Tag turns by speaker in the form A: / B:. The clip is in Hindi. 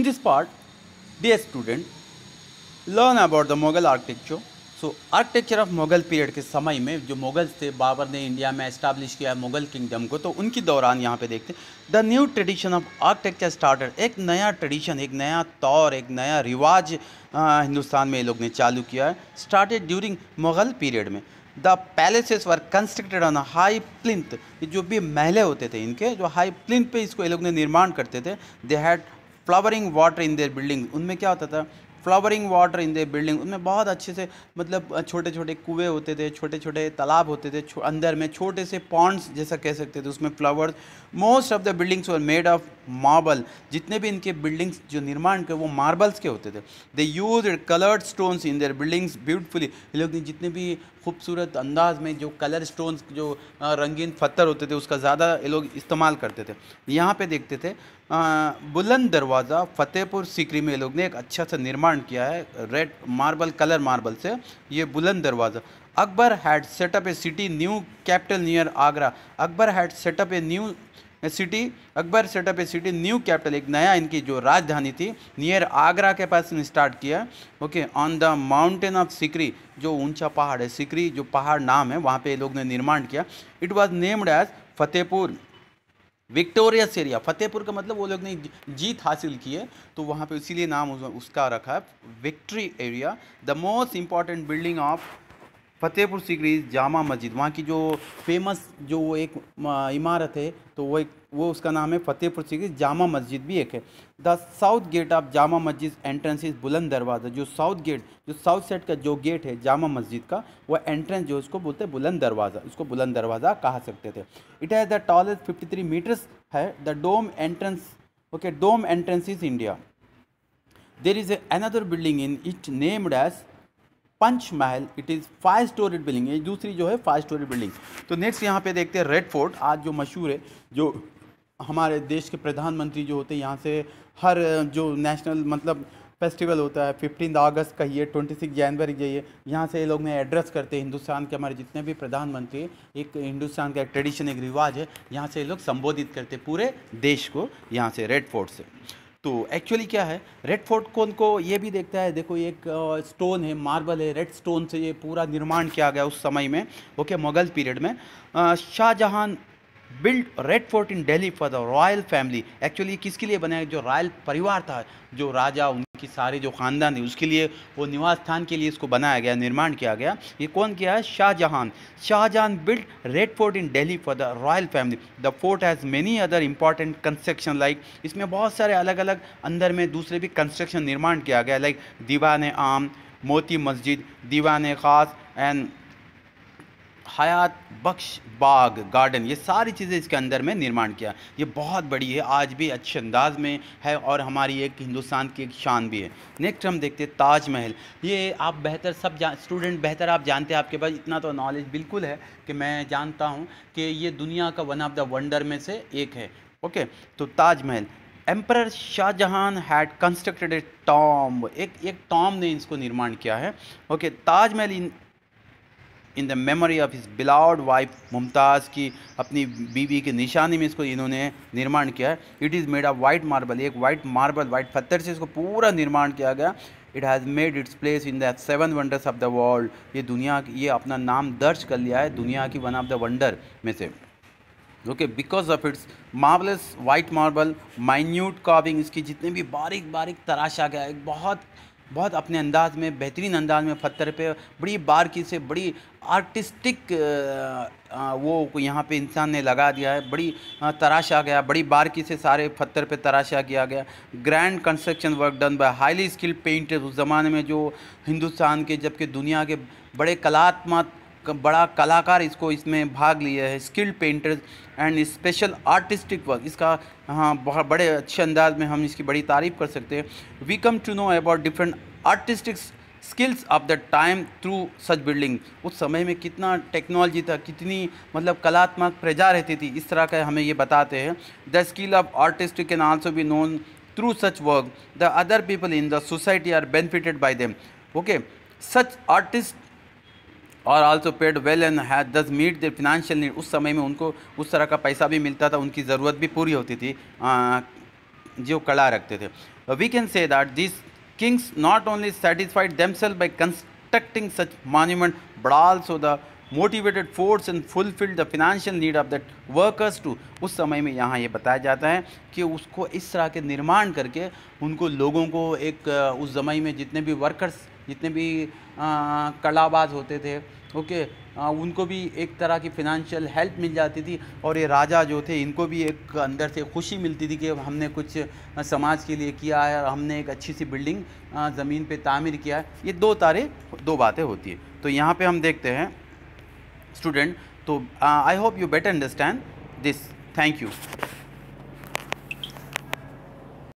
A: In this part, dear student, learn about the Mughal architecture. So, architecture of Mughal period के समय में जो मुगल्स थे बाबर ने इंडिया में इस्टेब्लिश किया मुगल किंगडम को तो उनके दौरान यहाँ पे देखते the new tradition of architecture started एक नया ट्रेडिशन एक नया तौर एक नया रिवाज आ, हिंदुस्तान में ये लोग ने चालू किया है स्टार्टेड ड्यूरिंग मुगल पीरियड में the palaces were constructed on high plinth जो भी महले होते थे इनके जो हाई प्लिंथ पे इसको ये लोग ने निर्माण करते थे they had flowering water in their building उनमें क्या होता था flowering water in the building उनमें बहुत अच्छे से मतलब छोटे छोटे कुएँ होते थे छोटे छोटे तालाब होते थे अंदर में छोटे से पॉन्ड्स जैसा कह सकते थे उसमें flowers most of the buildings were made of marble जितने भी इनके बिल्डिंग्स जो निर्माण के वो मार्बल्स के होते थे they use coloured stones in their buildings beautifully लोग जितने भी खूबसूरत अंदाज में जो कलर स्टोन जो रंगीन पत्थर होते थे उसका ज़्यादा ये लोग इस्तेमाल करते थे यहाँ पे देखते थे बुलंद दरवाज़ा फतेहपुर सीकरी में लोग ने एक अच्छा सा निर्माण किया है रेड मार्बल कलर मार्बल से ये Buland Darwaza Akbar had set up a city new capital near Agra Akbar had set up a new city Akbar set up a city new capital एक नया इनकी जो राजधानी थी नियर आगरा के पास इन्हें स्टार्ट किया okay on the mountain of Sikri जो ऊंचा पहाड़ है सिकरी जो पहाड़ नाम है वहाँ पे लोग ने निर्माण किया it was named as Fatehpur victorious area Fatehpur का मतलब वो लोग ने जीत हासिल की है तो वहाँ पे इसीलिए नाम उसका रखा है victory area the most important building of Fatehpur Sikri Jama Masjid वहाँ की जो फेमस जो वो एक इमारत है तो वो एक वो उसका नाम है फतेहपुर सीकरी जामा मस्जिद भी एक है the south gate of Jama Masjid entrance is Buland Darwaza जो साउथ गेट जो साउथ साइड का जो गेट है जामा मस्जिद का वह एंट्रेंस जो इसको बोलते हैं बुलंद दरवाज़ा इसको बुलंद दरवाज़ा कहा सकते थे it has the tallest fifty three metres है the dome entrance okay dome entrance is India there is another building in it named as Panch Mahal it is five storeyed building ये दूसरी जो है फाइव स्टोरीड बिल्डिंग तो नेक्स्ट यहाँ पे देखते हैं रेड फोर्ट आज जो मशहूर है जो हमारे देश के प्रधानमंत्री जो होते हैं यहाँ से हर जो नेशनल मतलब फेस्टिवल होता है फिफ्टीन अगस्त कहिए ट्वेंटी सिक्स जनवरी जाइए यहाँ से ये लोग ने एड्रेस करते हैं हिंदुस्तान के हमारे जितने भी प्रधानमंत्री एक हिंदुस्तान का एक ट्रेडिशन एक रिवाज है यहाँ से ये लोग संबोधित करते पूरे देश को यहाँ से रेड फोर्ट से तो एक्चुअली क्या है रेड फोर्ट को उनको ये भी देखता है देखो एक स्टोन है मार्बल है रेड स्टोन से ये पूरा निर्माण किया गया उस समय में ओके मुगल पीरियड में Shahjahan build Red Fort in Delhi for the royal family actually किसके लिए बनाया जो रॉयल परिवार था जो राजा की सारी जो ख़ानदान थी उसके लिए वो निवास स्थान के लिए इसको बनाया गया निर्माण किया गया ये कौन किया है Shahjahan Shahjahan built Red Fort in Delhi for the royal family the fort has many other important construction like इसमें बहुत सारे अलग अलग अंदर में दूसरे भी कंस्ट्रक्शन निर्माण किया गया लाइक दीवान आम मोती मस्जिद दीवान ख़ास and Hayat Bakhsh Bagh garden ये सारी चीज़ें इसके अंदर में निर्माण किया ये बहुत बड़ी है आज भी अच्छे अंदाज में है और हमारी एक हिंदुस्तान की एक शान भी है नेक्स्ट हम देखते हैं ताजमहल ये आप बेहतर सब स्टूडेंट बेहतर आप जानते हैं आपके पास इतना तो नॉलेज बिल्कुल है कि मैं जानता हूँ कि ये दुनिया का वन ऑफ द वंडर में से एक है ओके तो Taj Mahal emperor Shahjahan had constructed a tomb एक एक टॉम ने इसको निर्माण किया है okay Taj Mahal in in the memory of his beloved wife Mumtaz की अपनी बीवी की निशानी में इसको इन्होंने निर्माण किया है it is made of white marble एक वाइट मार्बल वाइट पत्थर से इसको पूरा निर्माण किया गया it has made its place in the seven wonders of the world ये दुनिया ये अपना नाम दर्ज कर लिया है दुनिया की वन ऑफ द वंडर में से okay because of its marvellous white marble minute carving इसकी जितने भी बारीक बारीक तराशा गया है बहुत बहुत अपने अंदाज में बेहतरीन अंदाज में पत्थर पे बड़ी बारकी से बड़ी आर्टिस्टिक वो यहाँ पे इंसान ने लगा दिया है बड़ी तराशा गया बड़ी बारकी से सारे पत्थर पे तराशा किया गया grand construction work done by highly skilled painter उस ज़माने में जो हिंदुस्तान के जबकि दुनिया के बड़े कलात्मक बड़ा कलाकार इसको इसमें भाग लिया है skilled painters and special artistic work इसका हाँ बहुत बड़े अच्छे अंदाज में हम इसकी बड़ी तारीफ कर सकते हैं we come to know about different artistic skills of the time through such building उस समय में कितना टेक्नोलॉजी था कितनी मतलब कलात्मक प्रजा रहती थी इस तरह का हमें ये बताते हैं the skill of artist can also be known through such work the other people in the society are benefited by them okay such artist और also paid well and had this meet the financial need उस समय में उनको उस तरह का पैसा भी मिलता था उनकी ज़रूरत भी पूरी होती थी आ, जो कला रखते थे we can say that this kings not only satisfied themselves by constructing such monument but also the motivated force and fulfil the financial need of that workers to उस समय में यहाँ ये बताया जाता है कि उसको इस तरह के निर्माण करके उनको लोगों को एक उस समय में जितने भी वर्कर्स जितने भी कलाबाज होते थे ओके उनको भी एक तरह की फिनंशियल हेल्प मिल जाती थी और ये राजा जो थे इनको भी एक अंदर से खुशी मिलती थी कि हमने कुछ समाज के लिए किया है और हमने एक अच्छी सी बिल्डिंग ज़मीन पे तामीर किया है ये दो तारे दो बातें होती है तो यहाँ पे हम देखते हैं स्टूडेंट तो I hope you better understand this thank you